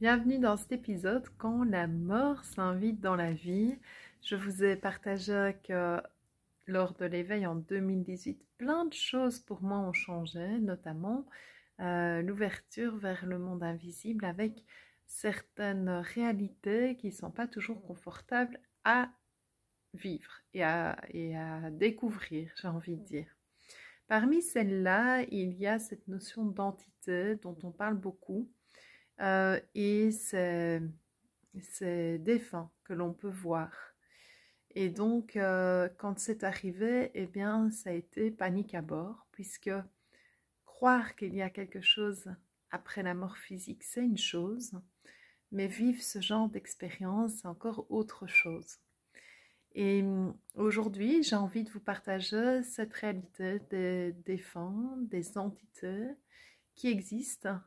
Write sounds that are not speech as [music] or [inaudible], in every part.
Bienvenue dans cet épisode quand la mort s'invite dans la vie. Je vous ai partagé que lors de l'éveil en 2018, plein de choses pour moi ont changé, notamment euh, l'ouverture vers le monde invisible avec certaines réalités qui ne sont pas toujours confortables à vivre et à découvrir, j'ai envie de dire. Parmi celles-là, il y a cette notion d'entité dont on parle beaucoup euh, et ces, des défunts que l'on peut voir. Et donc, euh, quand c'est arrivé, eh bien, ça a été panique à bord, puisque croire qu'il y a quelque chose après la mort physique, c'est une chose, mais vivre ce genre d'expérience, c'est encore autre chose. Et mm, aujourd'hui, j'ai envie de vous partager cette réalité des défunts, des entités qui existent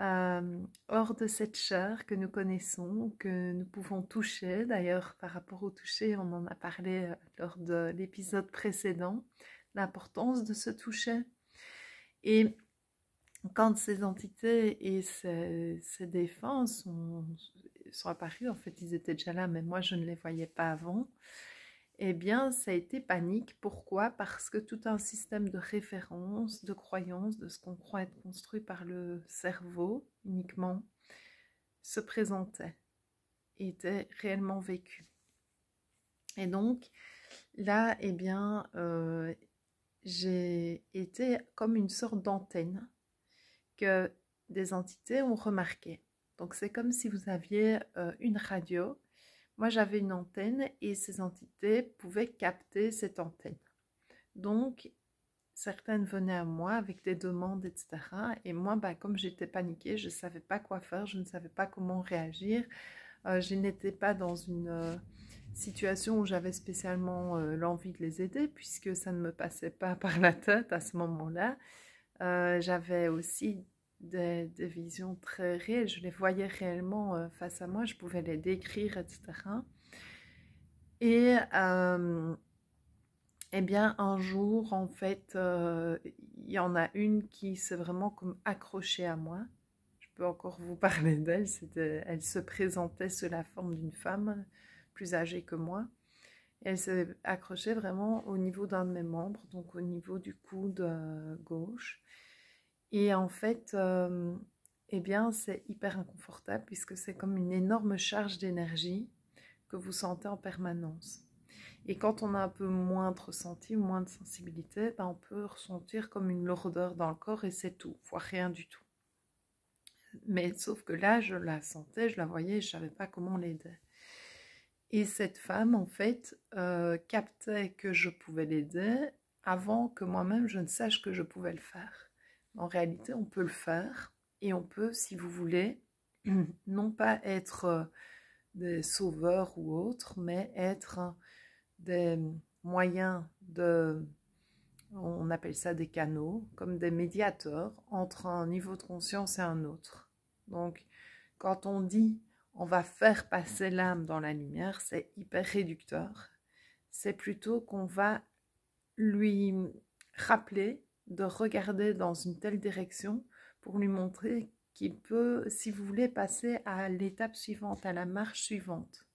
euh, hors de cette chair que nous connaissons, que nous pouvons toucher. D'ailleurs, par rapport au toucher, on en a parlé euh, lors de l'épisode précédent, l'importance de ce toucher. Et quand ces entités et ces, défenses sont, apparues en fait, ils étaient déjà là, mais moi, je ne les voyais pas avant eh bien, ça a été panique. Pourquoi Parce que tout un système de références, de croyances, de ce qu'on croit être construit par le cerveau uniquement, se présentait, était réellement vécu. Et donc, là, eh bien, euh, j'ai été comme une sorte d'antenne que des entités ont remarqué. Donc, c'est comme si vous aviez euh, une radio moi, j'avais une antenne et ces entités pouvaient capter cette antenne. Donc, certaines venaient à moi avec des demandes, etc. Et moi, ben, comme j'étais paniquée, je ne savais pas quoi faire, je ne savais pas comment réagir. Euh, je n'étais pas dans une euh, situation où j'avais spécialement euh, l'envie de les aider, puisque ça ne me passait pas [laughs] par la tête à ce moment-là. j'avais aussi des, visions très réelles. Je les voyais réellement euh, face à moi, je pouvais les décrire, etc. Et, euh, eh bien, un jour, en fait, euh, il y en a une qui s'est vraiment comme accrochée à moi. Je peux encore vous [laughs] parler d'elle. Elle se présentait sous la forme d'une femme plus âgée que moi. elle s'est accrochée vraiment au niveau d'un de mes membres, donc au niveau du coude gauche. Et en fait, euh, eh bien, c'est hyper inconfortable puisque c'est comme une énorme charge d'énergie que vous sentez en permanence. Et quand on a un peu moins de ressenti moins de sensibilité, ben on peut ressentir comme une lourdeur dans le corps et c'est tout, voire rien du tout. Mais sauf que là, je la sentais, je la voyais, je ne savais pas comment l'aider. Et cette femme, en fait, euh, captait que je pouvais l'aider avant que moi-même je ne sache que je pouvais le faire. En réalité, on peut le faire et on peut, si vous voulez, [clears throat] non pas être euh, des sauveurs ou autres, mais être des moyens de, on appelle ça des canaux, comme des médiateurs entre un niveau de conscience et un autre. Donc, quand on dit on va faire passer l'âme dans la lumière, c'est hyper réducteur. C'est plutôt qu'on va lui rappeler de regarder dans une telle direction pour lui montrer qu'il peut, si vous voulez, passer à l'étape suivante, à la marche suivante.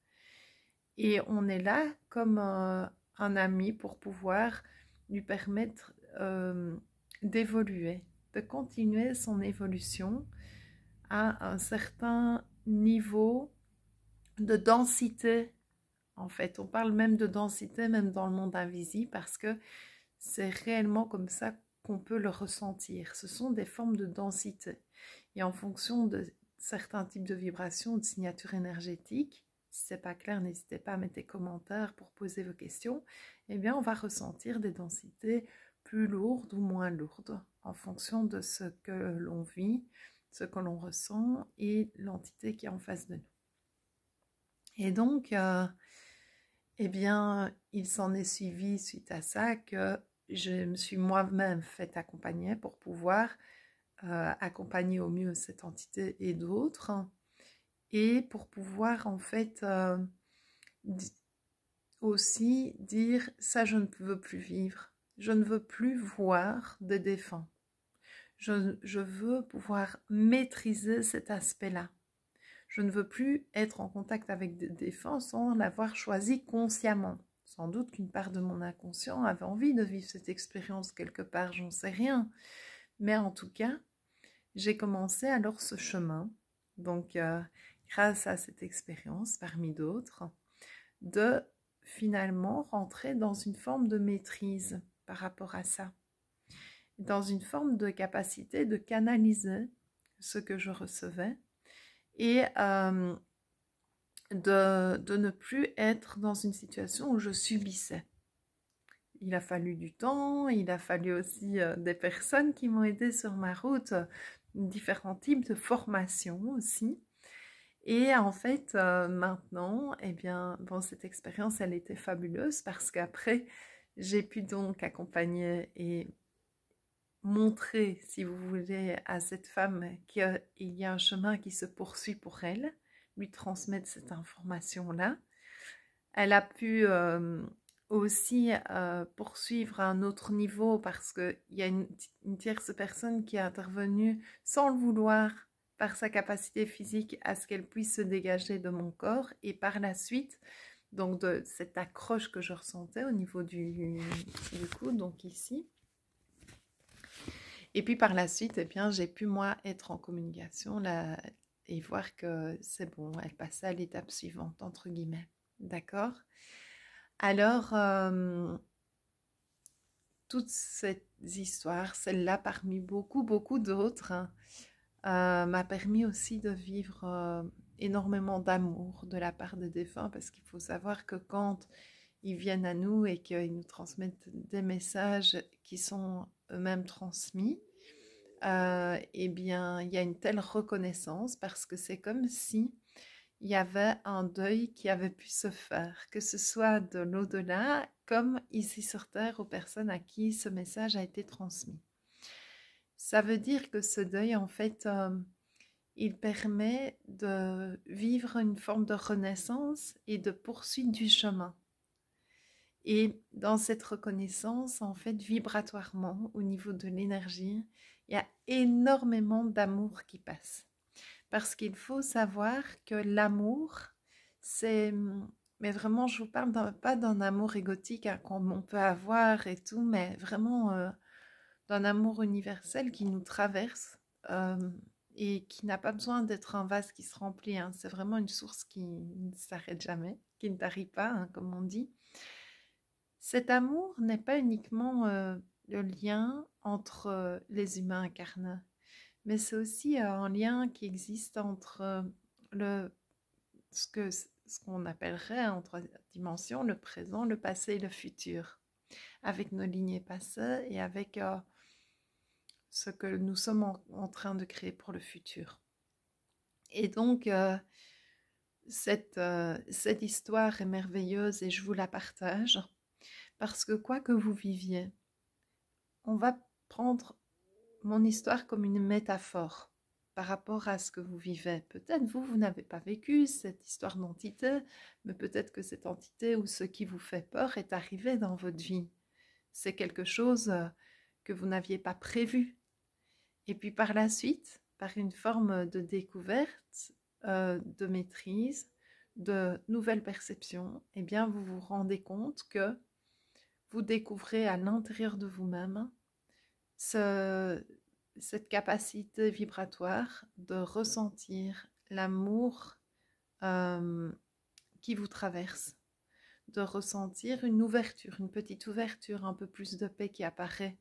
Et on est là comme euh, un ami pour pouvoir lui permettre euh, d'évoluer, de continuer son évolution à un certain niveau de densité. En fait, on parle même de densité, même dans le monde invisible, parce que c'est réellement comme ça qu'on peut le ressentir. Ce sont des formes de densité. Et en fonction de certains types de vibrations, de signatures énergétiques, si ce n'est pas clair, n'hésitez pas à mettre des commentaires pour poser vos questions, eh bien on va ressentir des densités plus lourdes ou moins lourdes en fonction de ce que l'on vit, ce que l'on ressent et l'entité qui est en face de nous. Et donc, euh, eh bien, il s'en est suivi suite à ça que je me suis moi-même fait accompagner pour pouvoir euh, accompagner au mieux cette entité et d'autres, et pour pouvoir en fait euh, aussi dire ça je ne veux plus vivre, je ne veux plus voir des défunts, je, je veux pouvoir maîtriser cet aspect-là. Je ne veux plus être en contact avec des défunts sans l'avoir choisi consciemment. Sans doute qu'une part de mon inconscient avait envie de vivre cette expérience quelque part, j'en sais rien. Mais en tout cas, j'ai commencé alors ce chemin, donc euh, grâce à cette expérience parmi d'autres, de finalement rentrer dans une forme de maîtrise par rapport à ça, dans une forme de capacité de canaliser ce que je recevais et euh, de, ne plus être dans une situation où je subissais. Il a fallu du temps, il a fallu aussi euh, des personnes qui m'ont aidé sur ma route, différents types de formations aussi. Et en fait, euh, maintenant, et eh bien, bon, cette expérience, elle était fabuleuse parce qu'après, j'ai pu donc accompagner et montrer, si vous voulez, à cette femme qu'il y a un chemin qui se poursuit pour elle, lui transmettre cette information-là. Elle a pu euh, aussi euh, poursuivre à un autre niveau parce qu'il y a une, tierce personne qui est intervenue sans le vouloir par sa capacité physique à ce qu'elle puisse se dégager de mon corps et par la suite, donc de cette accroche que je ressentais au niveau du, du cou, donc ici. Et puis par la suite, eh bien, j'ai pu moi être en communication. La, et voir que c'est bon, elle passe à l'étape suivante, entre guillemets. D'accord Alors, euh, toutes ces histoires, celle-là parmi beaucoup, beaucoup d'autres, hein, euh, m'a permis aussi de vivre euh, énormément d'amour de la part des défunts, parce qu'il faut savoir que quand ils viennent à nous et qu'ils nous transmettent des messages qui sont eux-mêmes transmis, euh, eh bien, il y a une telle reconnaissance parce que c'est comme si il y avait un deuil qui avait pu se faire, que ce soit de l'au-delà comme ici sur Terre aux personnes à qui ce message a été transmis. Ça veut dire que ce deuil, en fait, euh, il permet de vivre une forme de renaissance et de poursuite du chemin. Et dans cette reconnaissance, en fait, vibratoirement, au niveau de l'énergie, il y a énormément d'amour qui passe. Parce qu'il faut savoir que l'amour, c'est... Mais vraiment, je vous parle pas d'un amour égotique hein, qu'on peut avoir et tout, mais vraiment euh, d'un amour universel qui nous traverse euh, et qui n'a pas besoin d'être un vase qui se remplit. Hein. C'est vraiment une source qui ne s'arrête jamais, qui ne tarit pas, hein, comme on dit. Cet amour n'est pas uniquement euh, le lien entre euh, les humains incarnés, mais c'est aussi euh, un lien qui existe entre euh, le, ce qu'on ce qu'on appellerait en trois dimensions le présent, le passé et le futur, avec nos lignées passées et avec ce que nous sommes en, train de créer pour le futur. Et donc, cette, cette histoire est merveilleuse et je vous la partage parce que quoi que vous viviez, on va prendre mon histoire comme une métaphore par rapport à ce que vous vivez. Peut-être vous, vous n'avez pas vécu cette histoire d'entité, mais peut-être que cette entité ou ce qui vous fait peur est arrivé dans votre vie. C'est quelque chose euh, que vous n'aviez pas prévu. Et puis par la suite, par une forme de découverte, euh, de maîtrise, de nouvelle perception, eh bien vous vous rendez compte que vous découvrez à l'intérieur de vous-même ce, cette capacité vibratoire de ressentir l'amour euh, qui vous traverse, de ressentir une ouverture, une petite ouverture, un peu plus de paix qui apparaît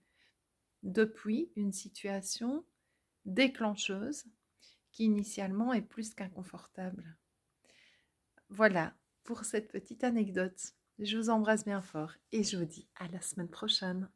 depuis une situation déclencheuse qui initialement est plus qu'inconfortable. Voilà pour cette petite anecdote. Je vous embrasse bien fort et je vous dis à la semaine prochaine.